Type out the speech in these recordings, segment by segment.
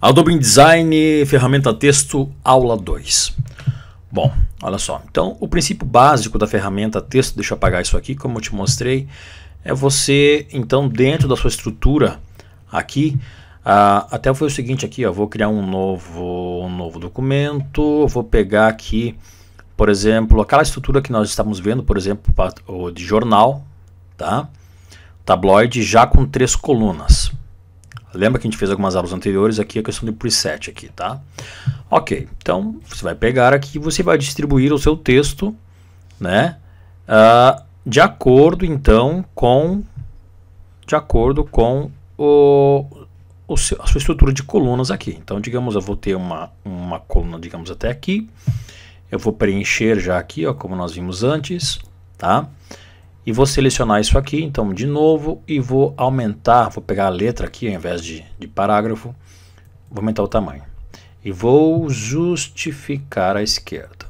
Adobe InDesign, ferramenta texto, aula 2. Bom, olha só. Então, o princípio básico da ferramenta texto, deixa eu apagar isso aqui, como eu te mostrei, é você, então, dentro da sua estrutura aqui, ah, até foi o seguinte aqui, ó, vou criar um novo, um novo documento, vou pegar aqui, por exemplo, aquela estrutura que nós estamos vendo, por exemplo, de jornal, tá? Tabloide já com três colunas. Lembra que a gente fez algumas aulas anteriores aqui a é questão de preset aqui, tá? Ok, então você vai pegar aqui e você vai distribuir o seu texto, né? Uh, de acordo então com de acordo com o, o seu, a sua estrutura de colunas aqui. Então, digamos, eu vou ter uma, uma coluna, digamos, até aqui. Eu vou preencher já aqui, ó, como nós vimos antes, tá? Tá? E vou selecionar isso aqui, então, de novo, e vou aumentar, vou pegar a letra aqui, ao invés de, de parágrafo, vou aumentar o tamanho. E vou justificar a esquerda.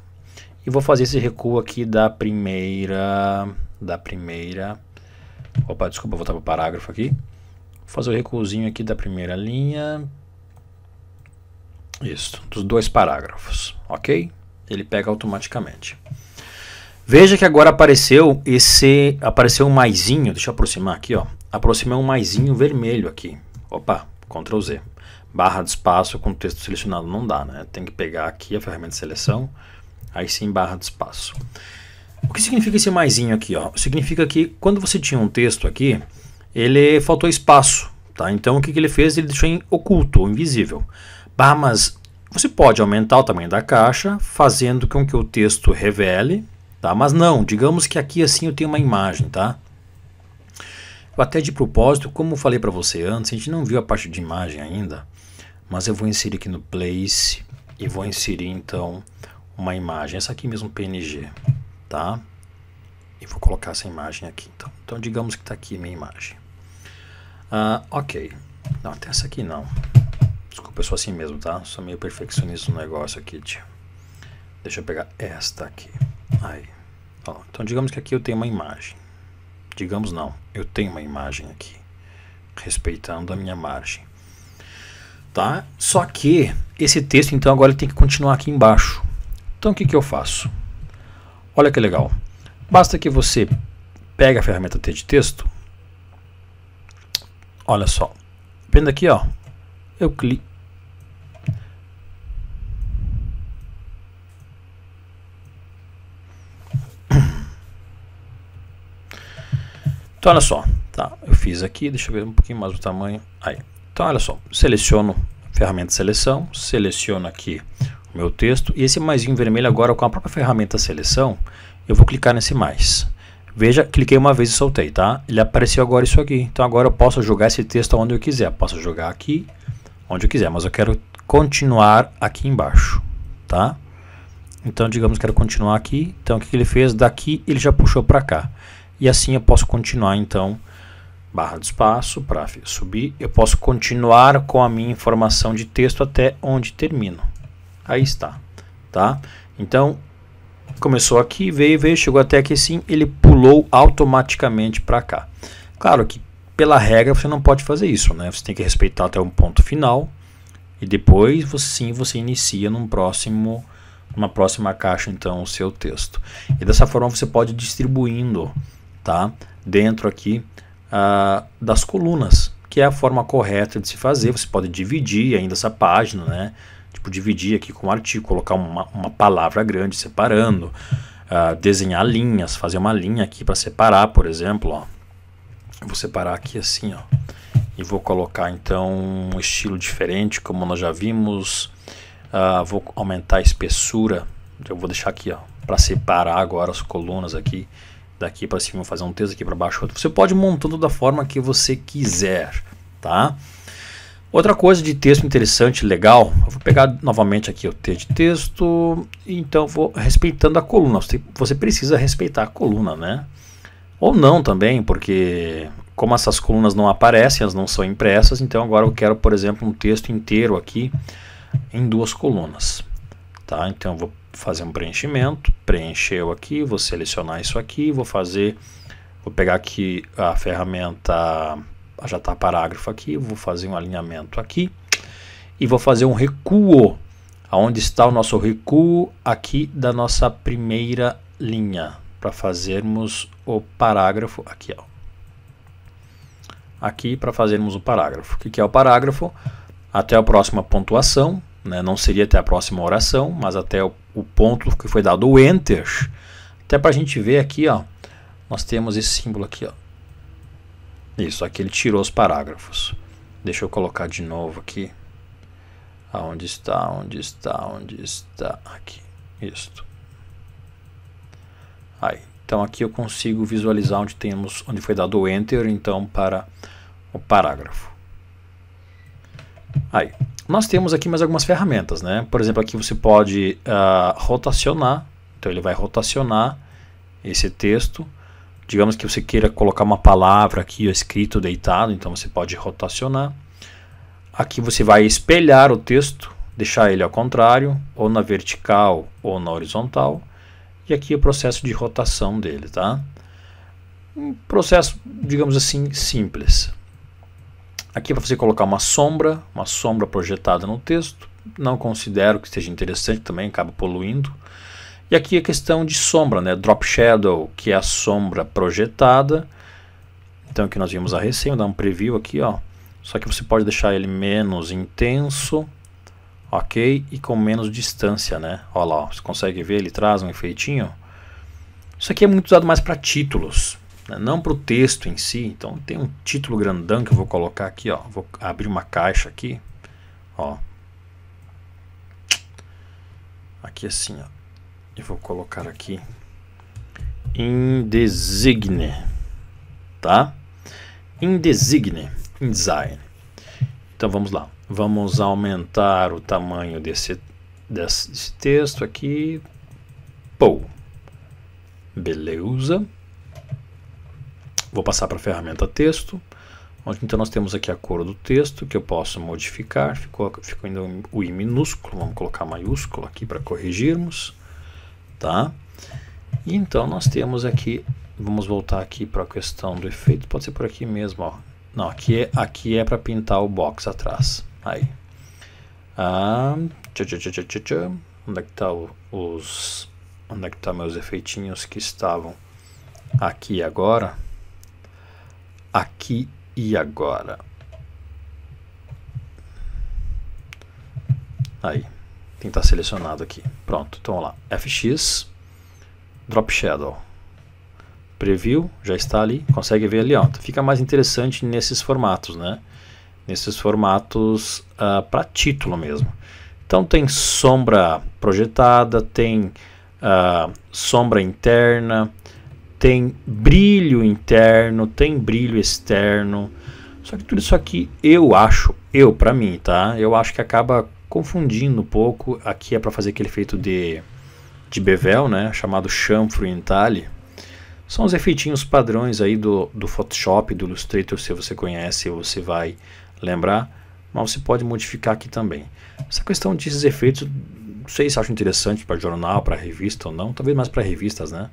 E vou fazer esse recuo aqui da primeira, da primeira, opa, desculpa, vou voltar para o parágrafo aqui. Vou fazer o recuozinho aqui da primeira linha, isso, dos dois parágrafos, ok? Ele pega automaticamente. Veja que agora apareceu esse. Apareceu um maisinho. Deixa eu aproximar aqui, ó. Aproximei um maisinho vermelho aqui. Opa, Ctrl Z. Barra de espaço com o texto selecionado não dá, né? Tem que pegar aqui a ferramenta de seleção. Aí sim, barra de espaço. O que significa esse maisinho aqui, ó? Significa que quando você tinha um texto aqui, ele faltou espaço, tá? Então o que, que ele fez? Ele deixou em oculto, invisível. Bah, mas você pode aumentar o tamanho da caixa, fazendo com que o texto revele Tá? Mas não, digamos que aqui assim eu tenho uma imagem, tá? Eu até de propósito, como eu falei para você antes, a gente não viu a parte de imagem ainda, mas eu vou inserir aqui no place e vou inserir então uma imagem, essa aqui mesmo PNG, tá? E vou colocar essa imagem aqui, então. Então digamos que está aqui minha imagem. Uh, ok, não, até essa aqui não. Desculpa, eu sou assim mesmo, tá? Sou meio perfeccionista no negócio aqui, tia. Deixa eu pegar esta aqui. Aí. Ó, então digamos que aqui eu tenho uma imagem. Digamos não, eu tenho uma imagem aqui, respeitando a minha margem. Tá? Só que esse texto então agora tem que continuar aqui embaixo. Então o que, que eu faço? Olha que legal. Basta que você pega a ferramenta T de texto. Olha só. Vendo aqui, ó. Eu clico Então olha só, tá? Eu fiz aqui, deixa eu ver um pouquinho mais o tamanho. Aí. Então olha só, seleciono ferramenta de seleção, seleciono aqui o meu texto e esse mais vermelho agora com a própria ferramenta seleção, eu vou clicar nesse mais. Veja, cliquei uma vez e soltei, tá? Ele apareceu agora isso aqui. Então agora eu posso jogar esse texto onde eu quiser. Posso jogar aqui, onde eu quiser, mas eu quero continuar aqui embaixo, tá? Então digamos que quero continuar aqui. Então o que ele fez? Daqui ele já puxou para cá. E assim eu posso continuar então barra espaço para subir, eu posso continuar com a minha informação de texto até onde termino. Aí está, tá? Então, começou aqui, veio, veio, chegou até aqui sim, ele pulou automaticamente para cá. Claro que pela regra você não pode fazer isso, né? Você tem que respeitar até um ponto final e depois você, sim você inicia num próximo uma próxima caixa então o seu texto. E dessa forma você pode ir distribuindo tá? dentro aqui ah, das colunas, que é a forma correta de se fazer. Você pode dividir ainda essa página, né? tipo, dividir aqui com um artigo, colocar uma, uma palavra grande separando, ah, desenhar linhas, fazer uma linha aqui para separar, por exemplo. Ó. Eu vou separar aqui assim, ó, e vou colocar então um estilo diferente, como nós já vimos. Ah, vou aumentar a espessura, eu vou deixar aqui ó, para separar agora as colunas aqui daqui para cima, fazer um texto aqui para baixo, outro. Você pode montando da forma que você quiser, tá? Outra coisa de texto interessante, legal, eu vou pegar novamente aqui o T de texto, então vou respeitando a coluna. Você precisa respeitar a coluna, né? Ou não também, porque como essas colunas não aparecem, elas não são impressas, então agora eu quero, por exemplo, um texto inteiro aqui em duas colunas. Tá? Então eu vou fazer um preenchimento, preencheu aqui, vou selecionar isso aqui, vou fazer, vou pegar aqui a ferramenta, já está parágrafo aqui, vou fazer um alinhamento aqui e vou fazer um recuo, aonde está o nosso recuo aqui da nossa primeira linha, para fazermos o parágrafo aqui, ó. Aqui para fazermos o parágrafo. O que, que é o parágrafo? Até a próxima pontuação, né? não seria até a próxima oração, mas até o, o ponto que foi dado o enter. Até para a gente ver aqui, ó, nós temos esse símbolo aqui. Ó. Isso, aqui ele tirou os parágrafos. Deixa eu colocar de novo aqui. Aonde está, onde está, onde está, aqui, isto. Aí, então aqui eu consigo visualizar onde temos, onde foi dado o enter, então para o parágrafo. Aí, nós temos aqui mais algumas ferramentas, né? Por exemplo, aqui você pode uh, rotacionar, então ele vai rotacionar esse texto. Digamos que você queira colocar uma palavra aqui escrito deitado, então você pode rotacionar. Aqui você vai espelhar o texto, deixar ele ao contrário, ou na vertical ou na horizontal. E aqui é o processo de rotação dele, tá? Um processo, digamos assim, simples. Aqui é para você colocar uma sombra, uma sombra projetada no texto. Não considero que esteja interessante também, acaba poluindo. E aqui a é questão de sombra, né? Drop Shadow, que é a sombra projetada. Então aqui nós vimos a recém, vou dar um preview aqui, ó. Só que você pode deixar ele menos intenso, ok? E com menos distância, né? Olha lá, ó, você consegue ver, ele traz um efeitinho. Isso aqui é muito usado mais para títulos né? não para o texto em si. Então tem um título grandão que eu vou colocar aqui, ó. vou abrir uma caixa aqui, ó. aqui assim, ó. e vou colocar aqui Indesigne, tá? Indesigne, InDesign. Então vamos lá, vamos aumentar o tamanho desse, desse, desse texto aqui, pou, beleza? Vou passar para a ferramenta texto, onde então nós temos aqui a cor do texto que eu posso modificar, ficou, ficou ainda o i minúsculo, vamos colocar maiúsculo aqui para corrigirmos, tá? E então nós temos aqui, vamos voltar aqui para a questão do efeito, pode ser por aqui mesmo, ó. Não, aqui é, aqui é para pintar o box atrás, aí. Ah, tchau, tchau, tchau, tchau, tchá. Onde é que tá os, onde é que tá meus efeitinhos que estavam aqui agora? aqui e agora. Aí, tem que estar tá selecionado aqui. Pronto, então vamos lá. FX, Drop Shadow. Preview, já está ali, consegue ver ali, ó. Fica mais interessante nesses formatos, né? Nesses formatos uh, ah, para título mesmo. Então tem sombra projetada, tem uh, sombra interna, tem brilho interno, tem brilho externo. Só que tudo isso aqui eu acho, eu para mim, tá? Eu acho que acaba confundindo um pouco. Aqui é para fazer aquele efeito de, de bevel, né? Chamado chanfro em entalhe. São os efeitinhos padrões aí do, do Photoshop, do Illustrator, se você conhece, você vai lembrar. Mas você pode modificar aqui também. Essa questão desses efeitos, não sei se acho interessante para jornal, para revista ou não. Talvez mais para revistas, né?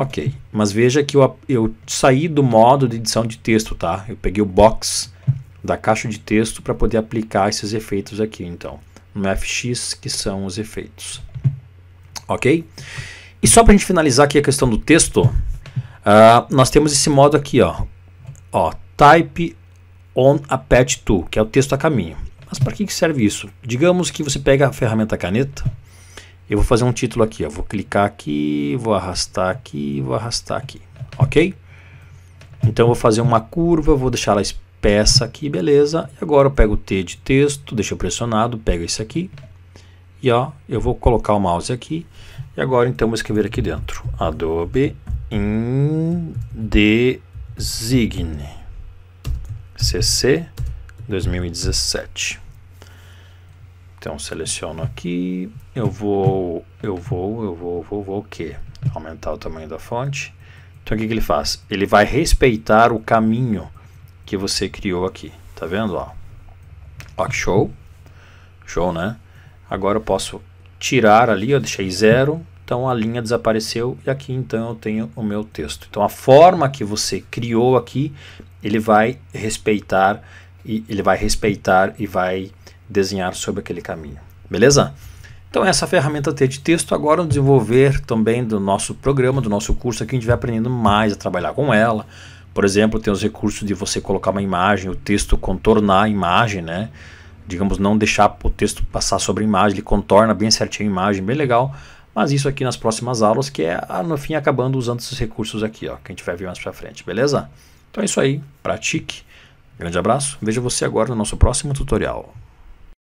Ok, mas veja que eu, eu saí do modo de edição de texto, tá? Eu peguei o box da caixa de texto para poder aplicar esses efeitos aqui, então. No FX, que são os efeitos. Ok? E só para a gente finalizar aqui a questão do texto, uh, nós temos esse modo aqui, ó. ó type on a patch to, que é o texto a caminho. Mas para que serve isso? Digamos que você pega a ferramenta caneta eu vou fazer um título aqui, ó. vou clicar aqui, vou arrastar aqui, vou arrastar aqui, ok? Então vou fazer uma curva, vou deixar ela espessa aqui, beleza. E agora eu pego o T de texto, deixo pressionado, pego isso aqui. E ó, eu vou colocar o mouse aqui. E agora então vou escrever aqui dentro, Adobe InDesign CC 2017. Então seleciono aqui, eu vou, eu vou, eu vou, vou, vou o quê? Aumentar o tamanho da fonte. Então o que, que ele faz? Ele vai respeitar o caminho que você criou aqui. Tá vendo? Ó, ó show. Show, né? Agora eu posso tirar ali, eu deixei zero, então a linha desapareceu e aqui então eu tenho o meu texto. Então a forma que você criou aqui, ele vai respeitar e ele vai respeitar e vai desenhar sobre aquele caminho. Beleza? Então, essa ferramenta T de texto agora no desenvolver também do nosso programa, do nosso curso aqui, a gente vai aprendendo mais a trabalhar com ela. Por exemplo, tem os recursos de você colocar uma imagem, o texto contornar a imagem, né? Digamos, não deixar o texto passar sobre a imagem, ele contorna bem certinho a imagem, bem legal. Mas isso aqui nas próximas aulas, que é, ah, no fim, acabando usando esses recursos aqui, ó, que a gente vai ver mais pra frente, beleza? Então é isso aí, pratique. Grande abraço, vejo você agora no nosso próximo tutorial.